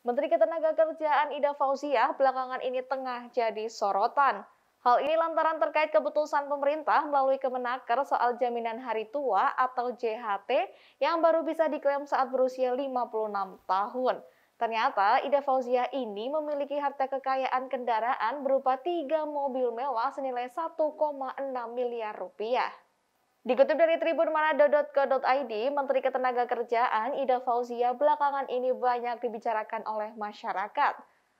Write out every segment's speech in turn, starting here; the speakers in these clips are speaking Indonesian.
Menteri Ketenagakerjaan Ida Fauzia belakangan ini tengah jadi sorotan. Hal ini lantaran terkait keputusan pemerintah melalui Kemenaker soal jaminan hari tua atau JHT yang baru bisa diklaim saat berusia 56 tahun. Ternyata Ida Fauzia ini memiliki harta kekayaan kendaraan berupa tiga mobil mewah senilai 1,6 miliar rupiah. Dikutip dari Tribun tribunmanado.co.id, Menteri Ketenagakerjaan Ida Fauzia belakangan ini banyak dibicarakan oleh masyarakat.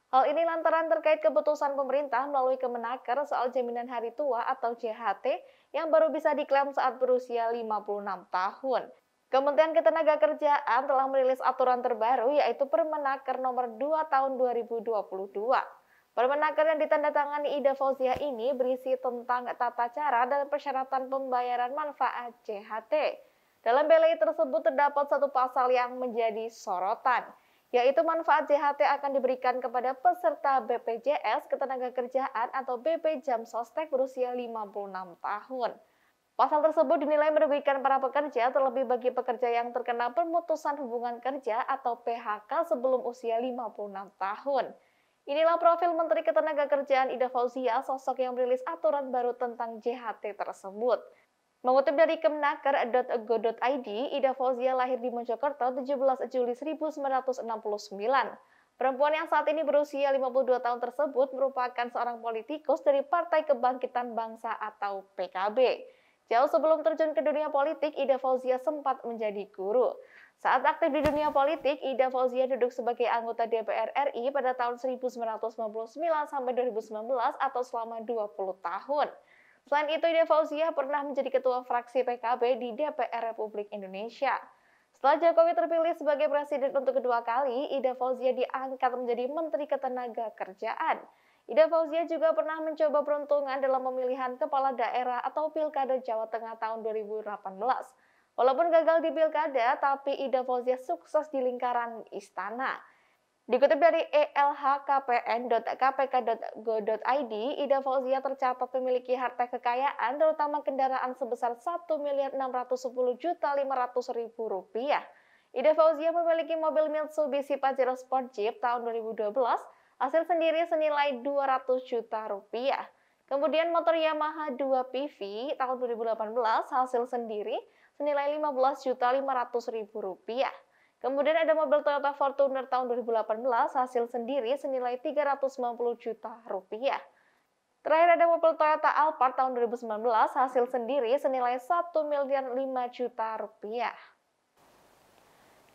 Hal ini lantaran terkait keputusan pemerintah melalui Kemenaker soal jaminan hari tua atau JHT yang baru bisa diklaim saat berusia 56 tahun. Kementerian Ketenagakerjaan telah merilis aturan terbaru yaitu Permenaker nomor 2 tahun 2022. Permenaker yang ditandatangani Ida Fauzia ini berisi tentang tata cara dan persyaratan pembayaran manfaat CHT. Dalam BLI tersebut terdapat satu pasal yang menjadi sorotan, yaitu manfaat CHT akan diberikan kepada peserta BPJS Ketenagakerjaan atau BP Jam Sostek berusia 56 tahun. Pasal tersebut dinilai merugikan para pekerja, terlebih bagi pekerja yang terkena pemutusan hubungan kerja atau PHK sebelum usia 56 tahun. Inilah profil Menteri Ketenagakerjaan Ida Fauzia, sosok yang merilis aturan baru tentang JHT tersebut. Mengutip dari kemnaker.go.id, Ida Fauzia lahir di Mojokerto 17 Juli 1969. Perempuan yang saat ini berusia 52 tahun tersebut merupakan seorang politikus dari Partai Kebangkitan Bangsa atau PKB. Jauh sebelum terjun ke dunia politik, Ida Fauzia sempat menjadi guru. Saat aktif di dunia politik, Ida Fauzia duduk sebagai anggota DPR RI pada tahun 1999 sampai 2019 atau selama 20 tahun. Selain itu, Ida Fauzia pernah menjadi ketua fraksi PKB di DPR Republik Indonesia. Setelah Jokowi terpilih sebagai presiden untuk kedua kali, Ida Fauzia diangkat menjadi Menteri Ketenaga Kerjaan. Ida Fauzia juga pernah mencoba peruntungan dalam pemilihan kepala daerah atau pilkada Jawa Tengah tahun 2018. Walaupun gagal di pilkada, tapi Ida Fauzia sukses di lingkaran istana. Dikutip dari elhkpn.kpk.go.id, Ida Fauzia tercatat memiliki harta kekayaan terutama kendaraan sebesar Rp1.610.500.000. rupiah. Ida Fauzia memiliki mobil Mitsubishi Pajero Sport Jeep tahun 2012 Hasil sendiri senilai 200 juta rupiah. Kemudian motor Yamaha 2 PV tahun 2018 hasil sendiri senilai 15 juta 500 ribu rupiah. Kemudian ada mobil Toyota Fortuner tahun 2018 hasil sendiri senilai 350 juta rupiah. Terakhir ada mobil Toyota Alphard tahun 2019 hasil sendiri senilai 1 miliar 5 juta rupiah.